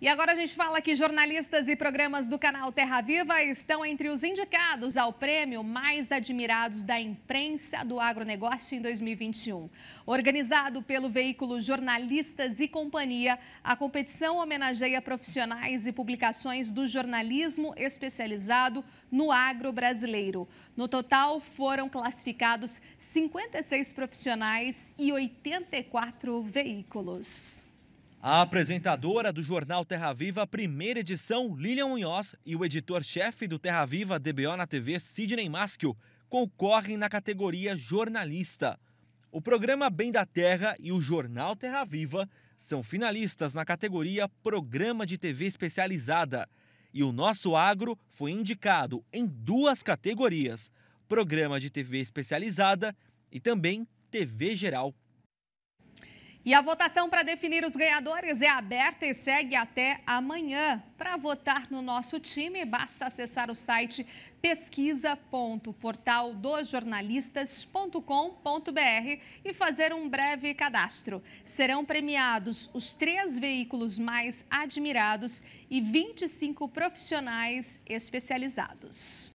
E agora a gente fala que jornalistas e programas do canal Terra Viva estão entre os indicados ao prêmio mais admirados da imprensa do agronegócio em 2021. Organizado pelo veículo Jornalistas e Companhia, a competição homenageia profissionais e publicações do jornalismo especializado no agro brasileiro. No total, foram classificados 56 profissionais e 84 veículos. A apresentadora do jornal Terra Viva, primeira edição, Lilian Munhoz, e o editor-chefe do Terra Viva DBO na TV, Sidney Maschio, concorrem na categoria jornalista. O programa Bem da Terra e o jornal Terra Viva são finalistas na categoria Programa de TV Especializada. E o nosso agro foi indicado em duas categorias: Programa de TV Especializada e também TV Geral. E a votação para definir os ganhadores é aberta e segue até amanhã. Para votar no nosso time, basta acessar o site pesquisa.portaldosjornalistas.com.br e fazer um breve cadastro. Serão premiados os três veículos mais admirados e 25 profissionais especializados.